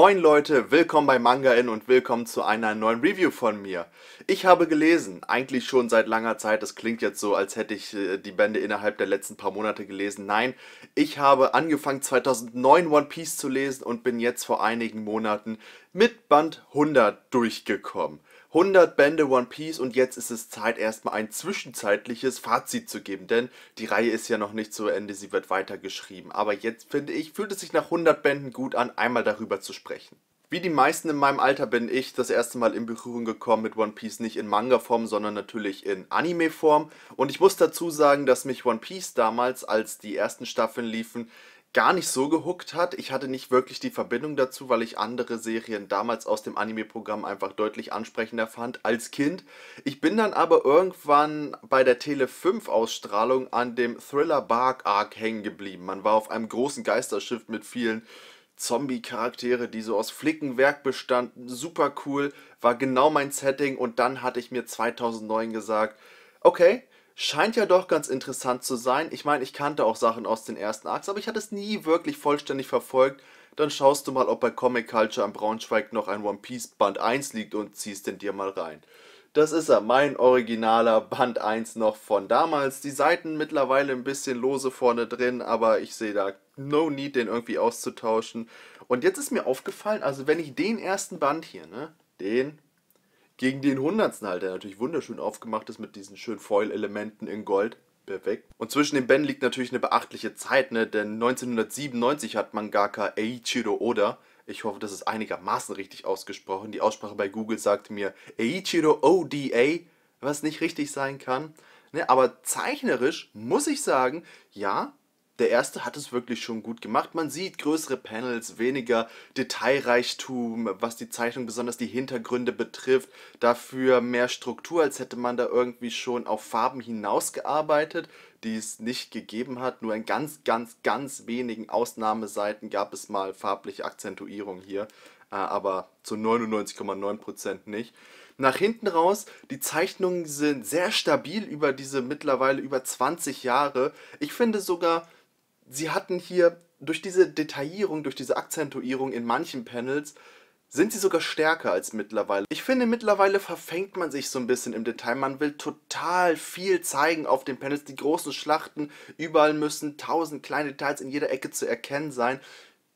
Moin Leute, willkommen bei Manga In und willkommen zu einer neuen Review von mir. Ich habe gelesen, eigentlich schon seit langer Zeit, das klingt jetzt so, als hätte ich äh, die Bände innerhalb der letzten paar Monate gelesen. Nein, ich habe angefangen 2009 One Piece zu lesen und bin jetzt vor einigen Monaten mit Band 100 durchgekommen. 100 Bände One Piece und jetzt ist es Zeit, erstmal ein zwischenzeitliches Fazit zu geben, denn die Reihe ist ja noch nicht zu Ende, sie wird weitergeschrieben. Aber jetzt, finde ich, fühlt es sich nach 100 Bänden gut an, einmal darüber zu sprechen. Wie die meisten in meinem Alter bin ich das erste Mal in Berührung gekommen mit One Piece, nicht in Manga-Form, sondern natürlich in Anime-Form. Und ich muss dazu sagen, dass mich One Piece damals, als die ersten Staffeln liefen, gar nicht so gehuckt hat. Ich hatte nicht wirklich die Verbindung dazu, weil ich andere Serien damals aus dem Anime-Programm einfach deutlich ansprechender fand als Kind. Ich bin dann aber irgendwann bei der Tele 5-Ausstrahlung an dem Thriller Bark Arc hängen geblieben. Man war auf einem großen Geisterschiff mit vielen Zombie-Charaktere, die so aus Flickenwerk bestanden. Super cool, war genau mein Setting und dann hatte ich mir 2009 gesagt, okay, Scheint ja doch ganz interessant zu sein. Ich meine, ich kannte auch Sachen aus den ersten Arcs, aber ich hatte es nie wirklich vollständig verfolgt. Dann schaust du mal, ob bei Comic Culture am Braunschweig noch ein One Piece Band 1 liegt und ziehst den dir mal rein. Das ist ja mein originaler Band 1 noch von damals. Die Seiten mittlerweile ein bisschen lose vorne drin, aber ich sehe da no need, den irgendwie auszutauschen. Und jetzt ist mir aufgefallen, also wenn ich den ersten Band hier, ne, den gegen den Hundertsten halt, der natürlich wunderschön aufgemacht ist mit diesen schönen Foil-Elementen in Gold. Perfekt. Und zwischen den Bänden liegt natürlich eine beachtliche Zeit, ne? denn 1997 hat Mangaka Eiichiro Oda, ich hoffe, das ist einigermaßen richtig ausgesprochen, die Aussprache bei Google sagt mir Eiichiro ODA, was nicht richtig sein kann, ne? aber zeichnerisch muss ich sagen, ja, der erste hat es wirklich schon gut gemacht. Man sieht größere Panels, weniger Detailreichtum, was die Zeichnung besonders die Hintergründe betrifft. Dafür mehr Struktur, als hätte man da irgendwie schon auf Farben hinausgearbeitet, die es nicht gegeben hat. Nur in ganz, ganz, ganz wenigen Ausnahmeseiten gab es mal farbliche Akzentuierung hier äh, aber zu 99,9% nicht. Nach hinten raus, die Zeichnungen sind sehr stabil über diese mittlerweile über 20 Jahre. Ich finde sogar, sie hatten hier durch diese Detaillierung, durch diese Akzentuierung in manchen Panels, sind sie sogar stärker als mittlerweile. Ich finde, mittlerweile verfängt man sich so ein bisschen im Detail. Man will total viel zeigen auf den Panels. Die großen Schlachten, überall müssen tausend kleine Details in jeder Ecke zu erkennen sein.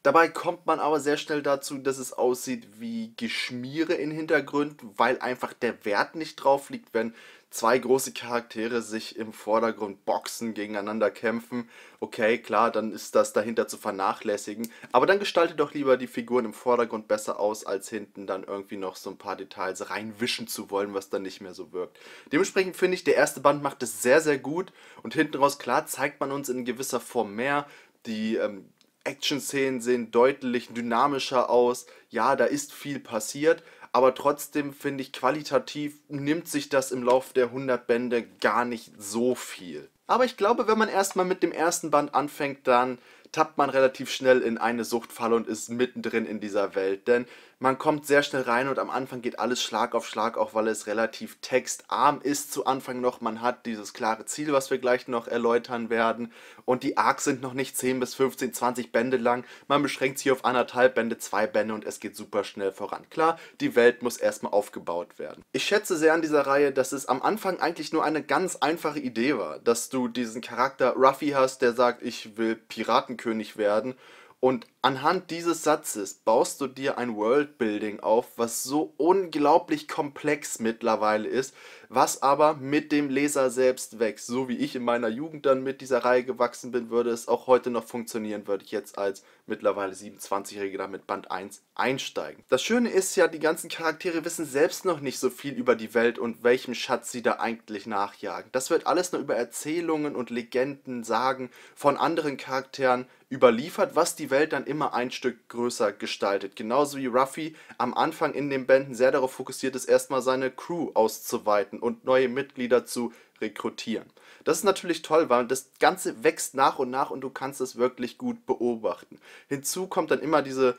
Dabei kommt man aber sehr schnell dazu, dass es aussieht wie Geschmiere im Hintergrund, weil einfach der Wert nicht drauf liegt, wenn zwei große Charaktere sich im Vordergrund boxen, gegeneinander kämpfen. Okay, klar, dann ist das dahinter zu vernachlässigen. Aber dann gestaltet doch lieber die Figuren im Vordergrund besser aus, als hinten dann irgendwie noch so ein paar Details reinwischen zu wollen, was dann nicht mehr so wirkt. Dementsprechend finde ich, der erste Band macht es sehr, sehr gut und hinten raus, klar, zeigt man uns in gewisser Form mehr. Die ähm, Action-Szenen sehen deutlich dynamischer aus. Ja, da ist viel passiert, aber trotzdem finde ich qualitativ nimmt sich das im Laufe der 100 Bände gar nicht so viel. Aber ich glaube, wenn man erstmal mit dem ersten Band anfängt, dann tappt man relativ schnell in eine Suchtfalle und ist mittendrin in dieser Welt. Denn man kommt sehr schnell rein und am Anfang geht alles Schlag auf Schlag, auch weil es relativ textarm ist zu Anfang noch. Man hat dieses klare Ziel, was wir gleich noch erläutern werden. Und die Arcs sind noch nicht 10 bis 15, 20 Bände lang. Man beschränkt sich auf anderthalb Bände, zwei Bände und es geht super schnell voran. Klar, die Welt muss erstmal aufgebaut werden. Ich schätze sehr an dieser Reihe, dass es am Anfang eigentlich nur eine ganz einfache Idee war, dass du diesen Charakter Ruffy hast, der sagt, ich will Piratenkönig werden und anhand dieses Satzes baust du dir ein Worldbuilding auf, was so unglaublich komplex mittlerweile ist, was aber mit dem Leser selbst wächst. So wie ich in meiner Jugend dann mit dieser Reihe gewachsen bin, würde es auch heute noch funktionieren, würde ich jetzt als mittlerweile 27 jähriger mit Band 1 einsteigen. Das Schöne ist ja, die ganzen Charaktere wissen selbst noch nicht so viel über die Welt und welchem Schatz sie da eigentlich nachjagen. Das wird alles nur über Erzählungen und Legenden, Sagen von anderen Charakteren überliefert, was die Welt dann immer immer ein Stück größer gestaltet. Genauso wie Ruffy am Anfang in den Bänden sehr darauf fokussiert ist, erstmal seine Crew auszuweiten und neue Mitglieder zu rekrutieren. Das ist natürlich toll, weil das Ganze wächst nach und nach und du kannst es wirklich gut beobachten. Hinzu kommt dann immer diese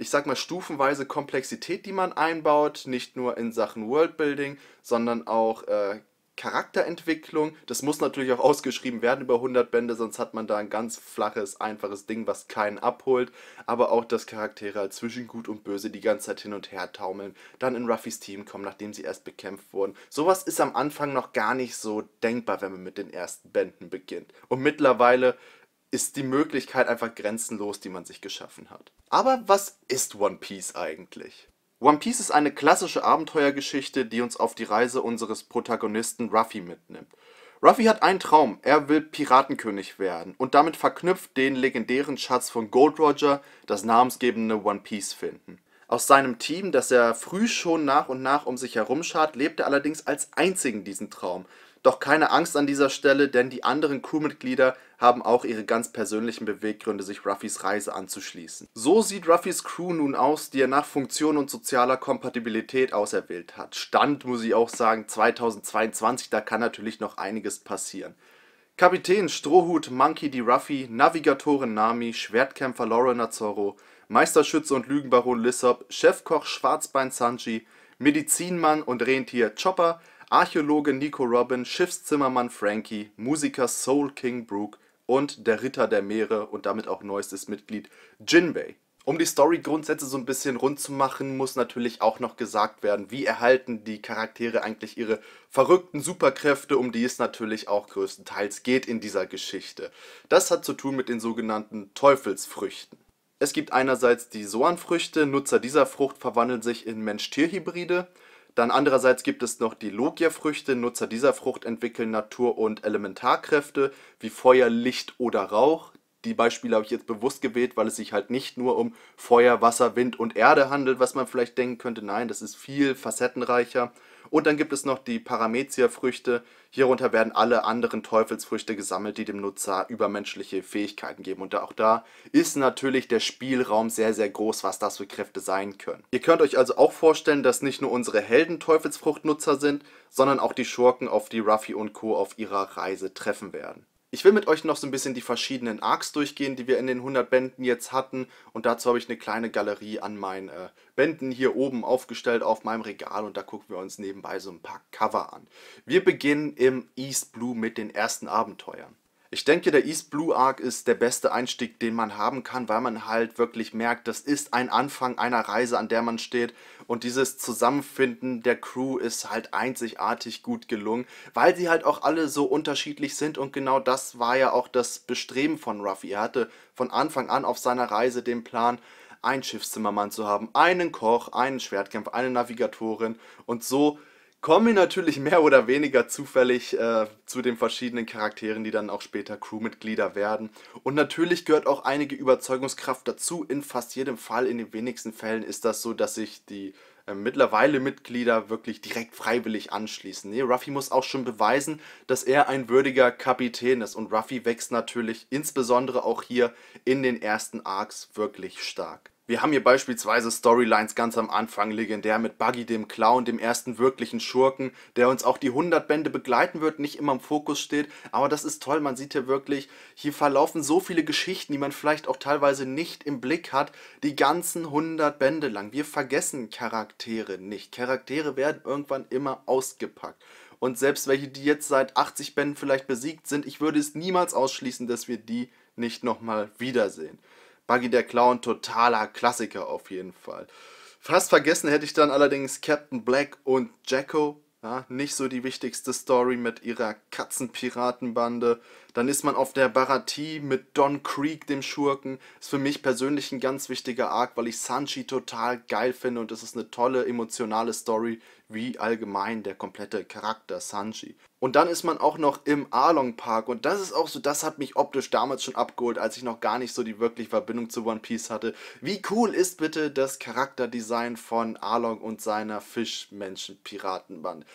ich sag mal, stufenweise Komplexität, die man einbaut, nicht nur in Sachen Worldbuilding, sondern auch äh, Charakterentwicklung. Das muss natürlich auch ausgeschrieben werden über 100 Bände, sonst hat man da ein ganz flaches, einfaches Ding, was keinen abholt. Aber auch, dass Charaktere als zwischen Gut und Böse die ganze Zeit hin und her taumeln, dann in Ruffys Team kommen, nachdem sie erst bekämpft wurden. Sowas ist am Anfang noch gar nicht so denkbar, wenn man mit den ersten Bänden beginnt. Und mittlerweile ist die Möglichkeit einfach grenzenlos, die man sich geschaffen hat. Aber was ist One Piece eigentlich? One Piece ist eine klassische Abenteuergeschichte, die uns auf die Reise unseres Protagonisten Ruffy mitnimmt. Ruffy hat einen Traum, er will Piratenkönig werden und damit verknüpft den legendären Schatz von Gold Roger, das namensgebende One Piece finden. Aus seinem Team, das er früh schon nach und nach um sich herum schart, lebt er allerdings als einzigen diesen Traum. Doch keine Angst an dieser Stelle, denn die anderen Crewmitglieder haben auch ihre ganz persönlichen Beweggründe, sich Ruffys Reise anzuschließen. So sieht Ruffys Crew nun aus, die er nach Funktion und sozialer Kompatibilität auserwählt hat. Stand muss ich auch sagen, 2022, da kann natürlich noch einiges passieren. Kapitän Strohhut, Monkey D. Ruffy, Navigatorin Nami, Schwertkämpfer Lorena Zorro, Meisterschütze und Lügenbaron Lissop, Chefkoch Schwarzbein Sanji, Medizinmann und Rentier Chopper Archäologe Nico Robin, Schiffszimmermann Frankie, Musiker Soul King Brooke und der Ritter der Meere und damit auch neuestes Mitglied Jinbei. Um die Story-Grundsätze so ein bisschen rund zu machen, muss natürlich auch noch gesagt werden, wie erhalten die Charaktere eigentlich ihre verrückten Superkräfte, um die es natürlich auch größtenteils geht in dieser Geschichte. Das hat zu tun mit den sogenannten Teufelsfrüchten. Es gibt einerseits die Soanfrüchte, Nutzer dieser Frucht verwandeln sich in Mensch-Tier-Hybride dann andererseits gibt es noch die Logia-Früchte. Nutzer dieser Frucht entwickeln Natur- und Elementarkräfte wie Feuer, Licht oder Rauch. Die Beispiele habe ich jetzt bewusst gewählt, weil es sich halt nicht nur um Feuer, Wasser, Wind und Erde handelt, was man vielleicht denken könnte. Nein, das ist viel facettenreicher. Und dann gibt es noch die Paramezia-Früchte. Hierunter werden alle anderen Teufelsfrüchte gesammelt, die dem Nutzer übermenschliche Fähigkeiten geben. Und auch da ist natürlich der Spielraum sehr, sehr groß, was das für Kräfte sein können. Ihr könnt euch also auch vorstellen, dass nicht nur unsere Helden Teufelsfruchtnutzer sind, sondern auch die Schurken, auf die Ruffy und Co. auf ihrer Reise treffen werden. Ich will mit euch noch so ein bisschen die verschiedenen Arcs durchgehen, die wir in den 100 Bänden jetzt hatten. Und dazu habe ich eine kleine Galerie an meinen äh, Bänden hier oben aufgestellt auf meinem Regal. Und da gucken wir uns nebenbei so ein paar Cover an. Wir beginnen im East Blue mit den ersten Abenteuern. Ich denke, der East Blue Arc ist der beste Einstieg, den man haben kann, weil man halt wirklich merkt, das ist ein Anfang einer Reise, an der man steht. Und dieses Zusammenfinden der Crew ist halt einzigartig gut gelungen, weil sie halt auch alle so unterschiedlich sind und genau das war ja auch das Bestreben von Ruffy. Er hatte von Anfang an auf seiner Reise den Plan, einen Schiffszimmermann zu haben, einen Koch, einen Schwertkämpfer, eine Navigatorin und so kommen wir natürlich mehr oder weniger zufällig äh, zu den verschiedenen Charakteren, die dann auch später Crewmitglieder werden. Und natürlich gehört auch einige Überzeugungskraft dazu. In fast jedem Fall, in den wenigsten Fällen ist das so, dass sich die äh, mittlerweile Mitglieder wirklich direkt freiwillig anschließen. Nee, Ruffy muss auch schon beweisen, dass er ein würdiger Kapitän ist. Und Ruffy wächst natürlich insbesondere auch hier in den ersten Arcs wirklich stark. Wir haben hier beispielsweise Storylines ganz am Anfang legendär mit Buggy dem Clown, dem ersten wirklichen Schurken, der uns auch die 100 Bände begleiten wird, nicht immer im Fokus steht, aber das ist toll, man sieht hier wirklich, hier verlaufen so viele Geschichten, die man vielleicht auch teilweise nicht im Blick hat, die ganzen 100 Bände lang. Wir vergessen Charaktere nicht. Charaktere werden irgendwann immer ausgepackt. Und selbst welche, die jetzt seit 80 Bänden vielleicht besiegt sind, ich würde es niemals ausschließen, dass wir die nicht nochmal wiedersehen. Buggy der Clown, totaler Klassiker auf jeden Fall. Fast vergessen hätte ich dann allerdings Captain Black und Jacko. Ja, nicht so die wichtigste Story mit ihrer Katzenpiratenbande. Dann ist man auf der Baratie mit Don Creek, dem Schurken. Ist für mich persönlich ein ganz wichtiger Arc, weil ich Sanchi total geil finde und es ist eine tolle emotionale Story, wie allgemein der komplette Charakter Sanji. Und dann ist man auch noch im Arlong Park und das ist auch so, das hat mich optisch damals schon abgeholt, als ich noch gar nicht so die wirkliche Verbindung zu One Piece hatte. Wie cool ist bitte das Charakterdesign von Arlong und seiner Fischmenschen-Piratenband?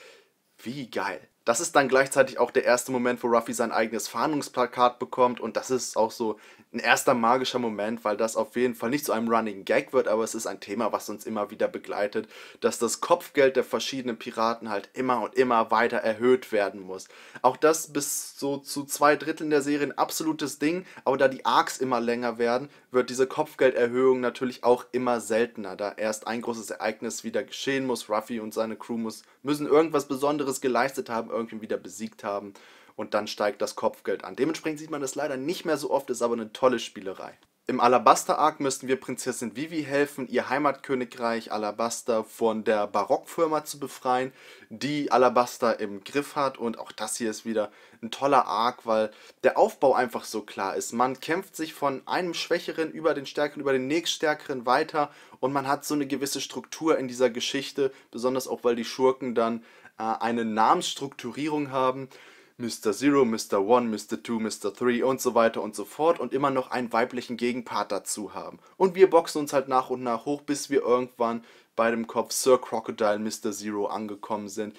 Wie geil. Das ist dann gleichzeitig auch der erste Moment, wo Ruffy sein eigenes Fahndungsplakat bekommt und das ist auch so ein erster magischer Moment, weil das auf jeden Fall nicht zu einem Running Gag wird, aber es ist ein Thema, was uns immer wieder begleitet, dass das Kopfgeld der verschiedenen Piraten halt immer und immer weiter erhöht werden muss. Auch das bis so zu zwei Dritteln der Serie ein absolutes Ding, aber da die Arcs immer länger werden, wird diese Kopfgelderhöhung natürlich auch immer seltener, da erst ein großes Ereignis wieder geschehen muss, Ruffy und seine Crew muss, müssen irgendwas Besonderes geleistet haben, irgendwie wieder besiegt haben und dann steigt das Kopfgeld an. Dementsprechend sieht man das leider nicht mehr so oft, ist aber eine tolle Spielerei. Im Alabaster-Arc müssten wir Prinzessin Vivi helfen, ihr Heimatkönigreich Alabaster von der Barockfirma zu befreien, die Alabaster im Griff hat. Und auch das hier ist wieder ein toller Arc, weil der Aufbau einfach so klar ist. Man kämpft sich von einem Schwächeren über den Stärkeren, über den Nächststärkeren weiter und man hat so eine gewisse Struktur in dieser Geschichte, besonders auch, weil die Schurken dann äh, eine Namensstrukturierung haben Mr. Zero, Mr. One, Mr. Two, Mr. Three und so weiter und so fort und immer noch einen weiblichen Gegenpart dazu haben. Und wir boxen uns halt nach und nach hoch, bis wir irgendwann bei dem Kopf Sir Crocodile Mr. Zero angekommen sind,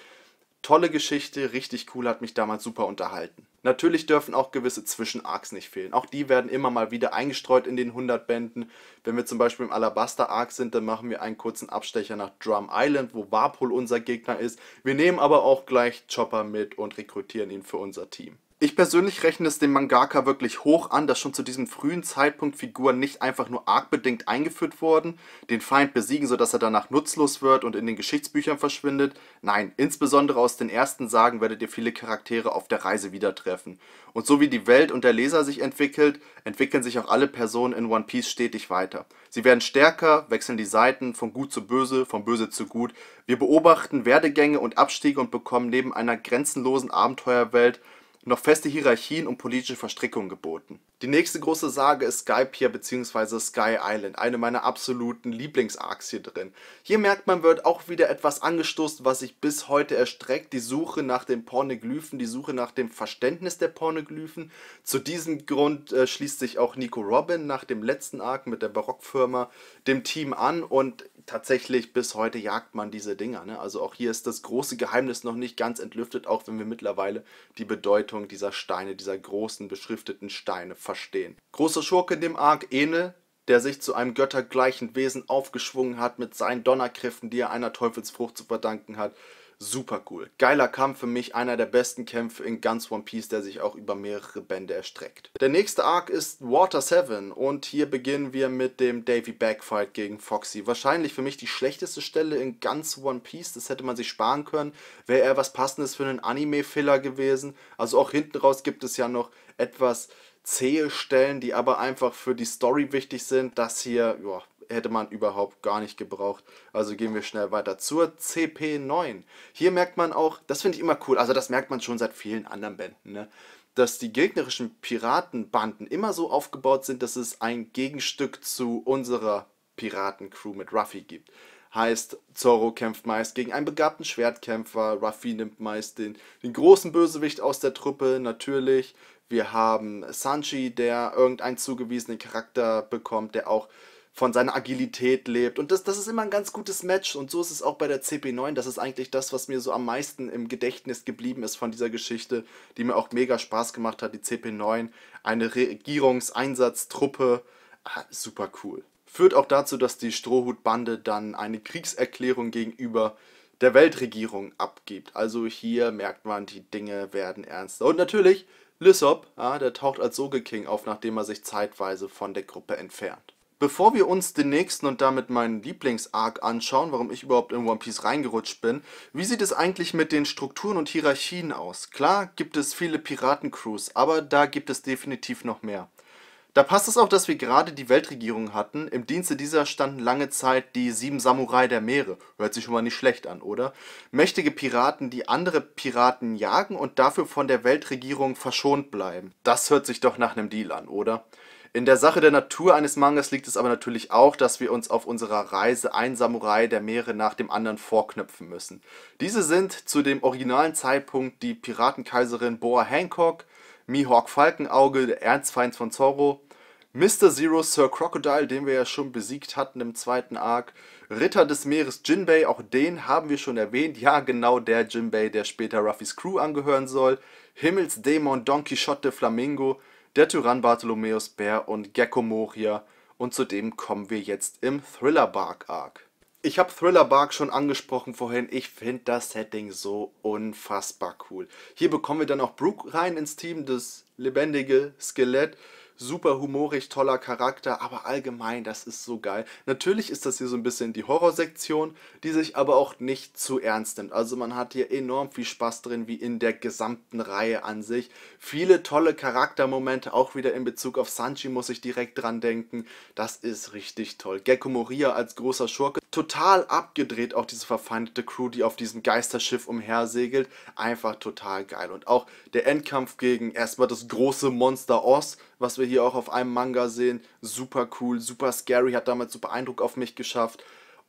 Tolle Geschichte, richtig cool, hat mich damals super unterhalten. Natürlich dürfen auch gewisse Zwischenarcs nicht fehlen. Auch die werden immer mal wieder eingestreut in den 100 Bänden. Wenn wir zum Beispiel im Alabaster Arc sind, dann machen wir einen kurzen Abstecher nach Drum Island, wo Warpol unser Gegner ist. Wir nehmen aber auch gleich Chopper mit und rekrutieren ihn für unser Team. Ich persönlich rechne es dem Mangaka wirklich hoch an, dass schon zu diesem frühen Zeitpunkt Figuren nicht einfach nur argbedingt eingeführt wurden, den Feind besiegen, sodass er danach nutzlos wird und in den Geschichtsbüchern verschwindet. Nein, insbesondere aus den ersten Sagen werdet ihr viele Charaktere auf der Reise wieder treffen. Und so wie die Welt und der Leser sich entwickelt, entwickeln sich auch alle Personen in One Piece stetig weiter. Sie werden stärker, wechseln die Seiten von gut zu böse, von böse zu gut. Wir beobachten Werdegänge und Abstiege und bekommen neben einer grenzenlosen Abenteuerwelt noch feste Hierarchien und politische Verstrickungen geboten die nächste große Sage ist Sky Pier bzw. Sky Island, eine meiner absoluten Lieblingsarcs hier drin. Hier merkt man, wird auch wieder etwas angestoßen, was sich bis heute erstreckt, die Suche nach den Pornoglyphen, die Suche nach dem Verständnis der Pornoglyphen. Zu diesem Grund äh, schließt sich auch Nico Robin nach dem letzten Arc mit der Barockfirma dem Team an und tatsächlich bis heute jagt man diese Dinger. Ne? Also auch hier ist das große Geheimnis noch nicht ganz entlüftet, auch wenn wir mittlerweile die Bedeutung dieser Steine, dieser großen beschrifteten Steine verstehen verstehen. Großer Schurke in dem Arc, Enel, der sich zu einem göttergleichen Wesen aufgeschwungen hat mit seinen Donnerkräften, die er einer Teufelsfrucht zu verdanken hat. Super cool. Geiler Kampf für mich, einer der besten Kämpfe in ganz One Piece, der sich auch über mehrere Bände erstreckt. Der nächste Arc ist Water 7 und hier beginnen wir mit dem Davy Backfight gegen Foxy. Wahrscheinlich für mich die schlechteste Stelle in ganz One Piece, das hätte man sich sparen können. Wäre eher was passendes für einen Anime-Filler gewesen. Also auch hinten raus gibt es ja noch etwas zähe Stellen, die aber einfach für die Story wichtig sind. Das hier joa, hätte man überhaupt gar nicht gebraucht. Also gehen wir schnell weiter zur CP9. Hier merkt man auch, das finde ich immer cool, also das merkt man schon seit vielen anderen Bänden, ne? dass die gegnerischen Piratenbanden immer so aufgebaut sind, dass es ein Gegenstück zu unserer Piratencrew mit Ruffy gibt. Heißt, Zorro kämpft meist gegen einen begabten Schwertkämpfer, Ruffy nimmt meist den, den großen Bösewicht aus der Truppe, natürlich. Wir haben Sanji, der irgendeinen zugewiesenen Charakter bekommt, der auch von seiner Agilität lebt. Und das, das ist immer ein ganz gutes Match. Und so ist es auch bei der CP9. Das ist eigentlich das, was mir so am meisten im Gedächtnis geblieben ist von dieser Geschichte, die mir auch mega Spaß gemacht hat. Die CP9, eine Regierungsinsatztruppe. Ah, super cool führt auch dazu, dass die Strohhutbande dann eine Kriegserklärung gegenüber der Weltregierung abgibt. Also hier merkt man, die Dinge werden ernster. Und natürlich Lysop, ja, der taucht als Soge King auf, nachdem er sich zeitweise von der Gruppe entfernt. Bevor wir uns den nächsten und damit meinen Lieblings-Arc anschauen, warum ich überhaupt in One Piece reingerutscht bin, wie sieht es eigentlich mit den Strukturen und Hierarchien aus? Klar gibt es viele Piratencrews, aber da gibt es definitiv noch mehr. Da passt es auch, dass wir gerade die Weltregierung hatten. Im Dienste dieser standen lange Zeit die sieben Samurai der Meere. Hört sich schon mal nicht schlecht an, oder? Mächtige Piraten, die andere Piraten jagen und dafür von der Weltregierung verschont bleiben. Das hört sich doch nach einem Deal an, oder? In der Sache der Natur eines Mangas liegt es aber natürlich auch, dass wir uns auf unserer Reise ein Samurai der Meere nach dem anderen vorknüpfen müssen. Diese sind zu dem originalen Zeitpunkt die Piratenkaiserin Boa Hancock, Mihawk Falkenauge, der Erzfeind von Zorro, Mr. Zero, Sir Crocodile, den wir ja schon besiegt hatten im zweiten Arc, Ritter des Meeres Jinbei, auch den haben wir schon erwähnt, ja genau der Jinbei, der später Ruffys Crew angehören soll, Himmelsdämon Don Quixote Flamingo, der Tyrann Bartholomäus Bär und Gecko Moria und zudem kommen wir jetzt im Thriller Bark Arc. Ich habe Thriller Bark schon angesprochen vorhin. Ich finde das Setting so unfassbar cool. Hier bekommen wir dann auch Brooke rein ins Team, das lebendige Skelett. Super humorig, toller Charakter, aber allgemein, das ist so geil. Natürlich ist das hier so ein bisschen die Horrorsektion, die sich aber auch nicht zu ernst nimmt. Also man hat hier enorm viel Spaß drin, wie in der gesamten Reihe an sich. Viele tolle Charaktermomente, auch wieder in Bezug auf Sanji muss ich direkt dran denken. Das ist richtig toll. Gecko Moria als großer Schurke total abgedreht, auch diese verfeindete Crew, die auf diesem Geisterschiff umhersegelt. Einfach total geil. Und auch der Endkampf gegen erstmal das große Monster Oz, was wir hier auch auf einem Manga sehen. Super cool, super scary, hat damals super Eindruck auf mich geschafft.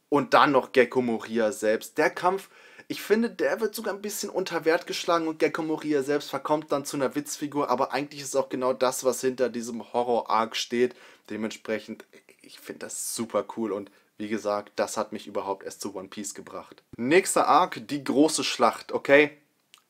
Und dann noch Gecko Moria selbst. Der Kampf, ich finde, der wird sogar ein bisschen unter Wert geschlagen und Gecko Moria selbst verkommt dann zu einer Witzfigur, aber eigentlich ist auch genau das, was hinter diesem Horror-Arc steht. Dementsprechend, ich finde das super cool und wie gesagt, das hat mich überhaupt erst zu One Piece gebracht. Nächster Arc, die große Schlacht, okay?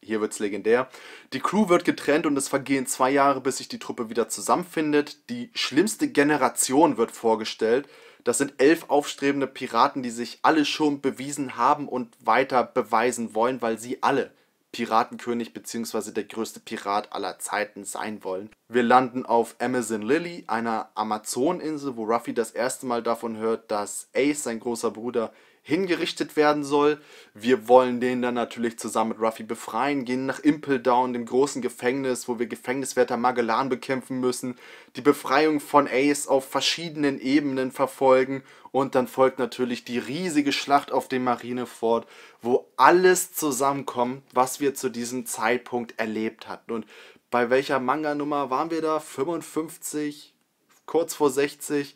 Hier wird's legendär. Die Crew wird getrennt und es vergehen zwei Jahre, bis sich die Truppe wieder zusammenfindet. Die schlimmste Generation wird vorgestellt. Das sind elf aufstrebende Piraten, die sich alle schon bewiesen haben und weiter beweisen wollen, weil sie alle Piratenkönig bzw. der größte Pirat aller Zeiten sein wollen. Wir landen auf Amazon Lily, einer Amazoninsel, wo Ruffy das erste Mal davon hört, dass Ace, sein großer Bruder, hingerichtet werden soll. Wir wollen den dann natürlich zusammen mit Ruffy befreien, gehen nach Impeldown, dem großen Gefängnis, wo wir Gefängniswärter Magellan bekämpfen müssen, die Befreiung von Ace auf verschiedenen Ebenen verfolgen und dann folgt natürlich die riesige Schlacht auf dem Marinefort, wo alles zusammenkommt, was wir zu diesem Zeitpunkt erlebt hatten. Und bei welcher Manga-Nummer waren wir da? 55, kurz vor 60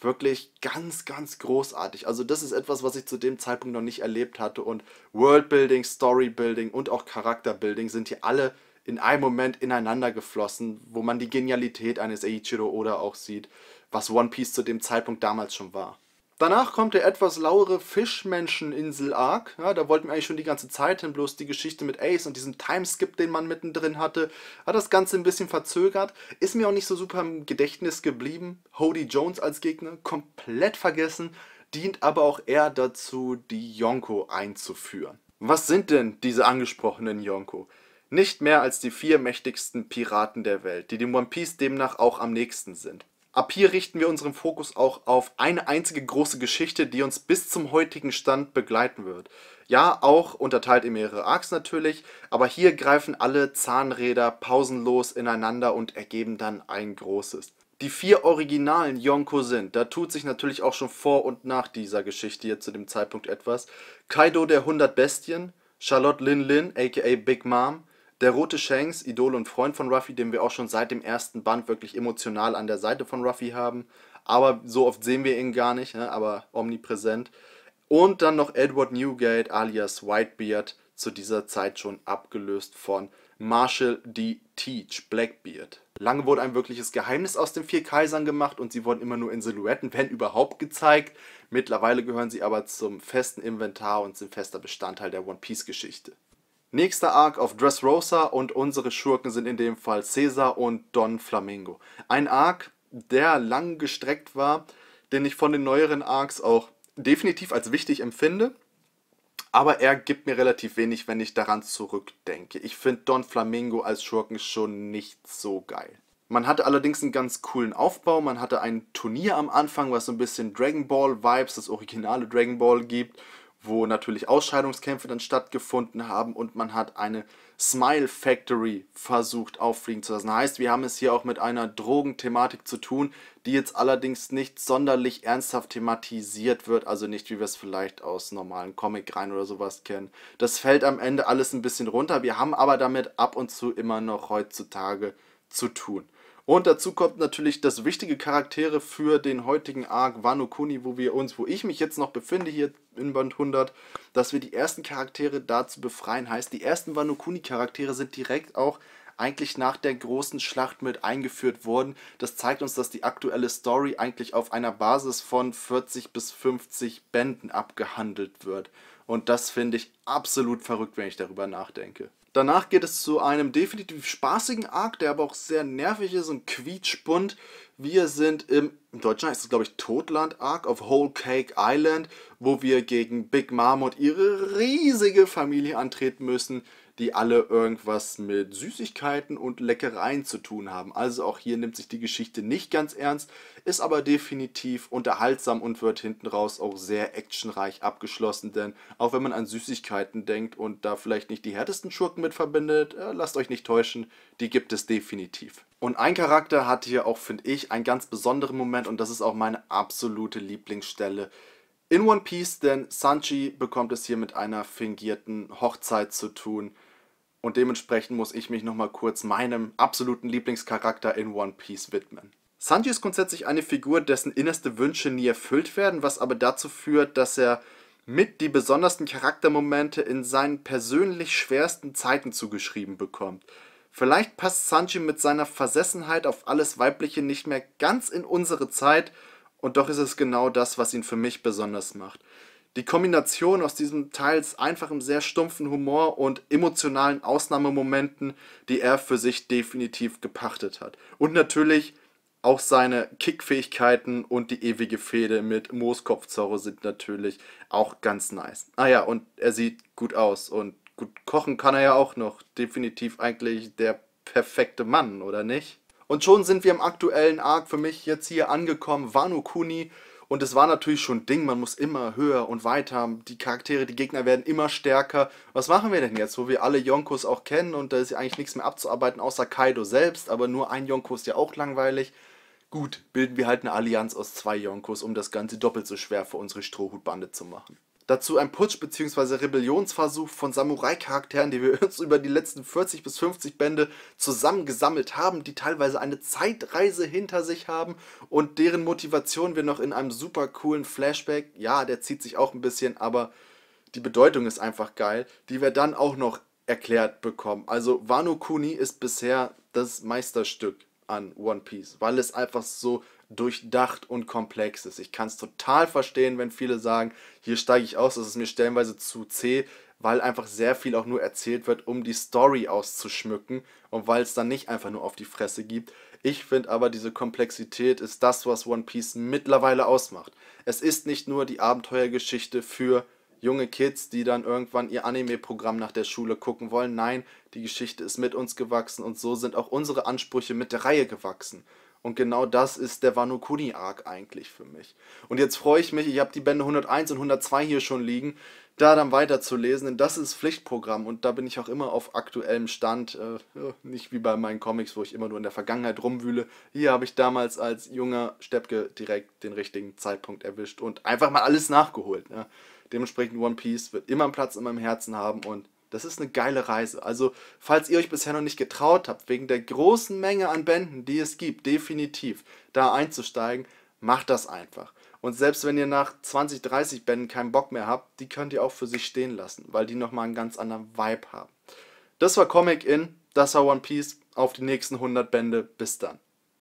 wirklich ganz, ganz großartig. Also das ist etwas, was ich zu dem Zeitpunkt noch nicht erlebt hatte. Und Worldbuilding, Storybuilding und auch Charakterbuilding sind hier alle in einem Moment ineinander geflossen, wo man die Genialität eines Eiichiro Oda auch sieht, was One Piece zu dem Zeitpunkt damals schon war. Danach kommt der etwas lauere Fischmenscheninsel-Arc. Ja, da wollten wir eigentlich schon die ganze Zeit hin, bloß die Geschichte mit Ace und diesem Timeskip, den man mittendrin hatte, hat das Ganze ein bisschen verzögert. Ist mir auch nicht so super im Gedächtnis geblieben. Hody Jones als Gegner komplett vergessen, dient aber auch eher dazu, die Yonko einzuführen. Was sind denn diese angesprochenen Yonko? Nicht mehr als die vier mächtigsten Piraten der Welt, die dem One Piece demnach auch am nächsten sind. Ab hier richten wir unseren Fokus auch auf eine einzige große Geschichte, die uns bis zum heutigen Stand begleiten wird. Ja, auch unterteilt in mehrere Arcs natürlich, aber hier greifen alle Zahnräder pausenlos ineinander und ergeben dann ein großes. Die vier originalen Yonko sind, da tut sich natürlich auch schon vor und nach dieser Geschichte hier zu dem Zeitpunkt etwas, Kaido der 100 Bestien, Charlotte Lin Lin aka Big Mom, der rote Shanks, Idol und Freund von Ruffy, den wir auch schon seit dem ersten Band wirklich emotional an der Seite von Ruffy haben. Aber so oft sehen wir ihn gar nicht, ne? aber omnipräsent. Und dann noch Edward Newgate alias Whitebeard, zu dieser Zeit schon abgelöst von Marshall D. Teach, Blackbeard. Lange wurde ein wirkliches Geheimnis aus den vier Kaisern gemacht und sie wurden immer nur in Silhouetten, wenn überhaupt, gezeigt. Mittlerweile gehören sie aber zum festen Inventar und sind fester Bestandteil der One Piece Geschichte. Nächster Arc auf Dressrosa und unsere Schurken sind in dem Fall Caesar und Don Flamingo. Ein Arc, der lang gestreckt war, den ich von den neueren Arcs auch definitiv als wichtig empfinde. Aber er gibt mir relativ wenig, wenn ich daran zurückdenke. Ich finde Don Flamingo als Schurken schon nicht so geil. Man hatte allerdings einen ganz coolen Aufbau. Man hatte ein Turnier am Anfang, was so ein bisschen Dragon Ball Vibes, das originale Dragon Ball gibt wo natürlich Ausscheidungskämpfe dann stattgefunden haben und man hat eine Smile Factory versucht auffliegen zu lassen. Heißt, wir haben es hier auch mit einer Drogenthematik zu tun, die jetzt allerdings nicht sonderlich ernsthaft thematisiert wird, also nicht wie wir es vielleicht aus normalen Comic-Reihen oder sowas kennen. Das fällt am Ende alles ein bisschen runter, wir haben aber damit ab und zu immer noch heutzutage zu tun. Und dazu kommt natürlich, dass wichtige Charaktere für den heutigen Arc Wano Kuni, wo wir uns, wo ich mich jetzt noch befinde, hier in Band 100, dass wir die ersten Charaktere dazu befreien, heißt, die ersten Wano Kuni Charaktere sind direkt auch eigentlich nach der großen Schlacht mit eingeführt worden. Das zeigt uns, dass die aktuelle Story eigentlich auf einer Basis von 40 bis 50 Bänden abgehandelt wird. Und das finde ich absolut verrückt, wenn ich darüber nachdenke. Danach geht es zu einem definitiv spaßigen Arc, der aber auch sehr nervig ist und quietschbunt. Wir sind im, im Deutschland heißt es glaube ich Todland Arc auf Whole Cake Island, wo wir gegen Big Mom und ihre riesige Familie antreten müssen, die alle irgendwas mit Süßigkeiten und Leckereien zu tun haben. Also auch hier nimmt sich die Geschichte nicht ganz ernst, ist aber definitiv unterhaltsam und wird hinten raus auch sehr actionreich abgeschlossen, denn auch wenn man an Süßigkeiten denkt und da vielleicht nicht die härtesten Schurken mit verbindet, äh, lasst euch nicht täuschen, die gibt es definitiv. Und ein Charakter hat hier auch, finde ich, einen ganz besonderen Moment und das ist auch meine absolute Lieblingsstelle in One Piece, denn Sanji bekommt es hier mit einer fingierten Hochzeit zu tun. Und dementsprechend muss ich mich nochmal kurz meinem absoluten Lieblingscharakter in One Piece widmen. Sanji ist grundsätzlich eine Figur, dessen innerste Wünsche nie erfüllt werden, was aber dazu führt, dass er mit die besondersten Charaktermomente in seinen persönlich schwersten Zeiten zugeschrieben bekommt. Vielleicht passt Sanji mit seiner Versessenheit auf alles Weibliche nicht mehr ganz in unsere Zeit, und doch ist es genau das, was ihn für mich besonders macht. Die Kombination aus diesem teils einfachen, sehr stumpfen Humor und emotionalen Ausnahmemomenten, die er für sich definitiv gepachtet hat. Und natürlich auch seine Kickfähigkeiten und die ewige Fehde mit Mooskopfzorro sind natürlich auch ganz nice. Ah ja, und er sieht gut aus und gut kochen kann er ja auch noch. Definitiv eigentlich der perfekte Mann, oder nicht? Und schon sind wir im aktuellen Arc für mich jetzt hier angekommen. Wano Kuni und es war natürlich schon ein Ding, man muss immer höher und weiter, die Charaktere, die Gegner werden immer stärker. Was machen wir denn jetzt, wo wir alle Yonkos auch kennen und da ist ja eigentlich nichts mehr abzuarbeiten, außer Kaido selbst, aber nur ein Yonko ist ja auch langweilig. Gut, bilden wir halt eine Allianz aus zwei Yonkos, um das Ganze doppelt so schwer für unsere Strohhutbande zu machen. Dazu ein Putsch bzw. Rebellionsversuch von Samurai-Charakteren, die wir uns über die letzten 40 bis 50 Bände zusammengesammelt haben, die teilweise eine Zeitreise hinter sich haben und deren Motivation wir noch in einem super coolen Flashback, ja, der zieht sich auch ein bisschen, aber die Bedeutung ist einfach geil, die wir dann auch noch erklärt bekommen. Also Wano Kuni ist bisher das Meisterstück an One Piece, weil es einfach so durchdacht und komplex ist. Ich kann es total verstehen, wenn viele sagen, hier steige ich aus, das ist mir stellenweise zu zäh, weil einfach sehr viel auch nur erzählt wird, um die Story auszuschmücken und weil es dann nicht einfach nur auf die Fresse gibt. Ich finde aber, diese Komplexität ist das, was One Piece mittlerweile ausmacht. Es ist nicht nur die Abenteuergeschichte für junge Kids, die dann irgendwann ihr Anime-Programm nach der Schule gucken wollen. Nein, die Geschichte ist mit uns gewachsen und so sind auch unsere Ansprüche mit der Reihe gewachsen. Und genau das ist der Wano Kuni Arc eigentlich für mich. Und jetzt freue ich mich, ich habe die Bände 101 und 102 hier schon liegen, da dann weiterzulesen, denn das ist Pflichtprogramm und da bin ich auch immer auf aktuellem Stand, äh, nicht wie bei meinen Comics, wo ich immer nur in der Vergangenheit rumwühle. Hier habe ich damals als junger Steppke direkt den richtigen Zeitpunkt erwischt und einfach mal alles nachgeholt. Ne? Dementsprechend One Piece wird immer einen Platz in meinem Herzen haben und das ist eine geile Reise. Also, falls ihr euch bisher noch nicht getraut habt, wegen der großen Menge an Bänden, die es gibt, definitiv da einzusteigen, macht das einfach. Und selbst wenn ihr nach 20, 30 Bänden keinen Bock mehr habt, die könnt ihr auch für sich stehen lassen, weil die nochmal einen ganz anderen Vibe haben. Das war Comic In, das war One Piece. Auf die nächsten 100 Bände. Bis dann.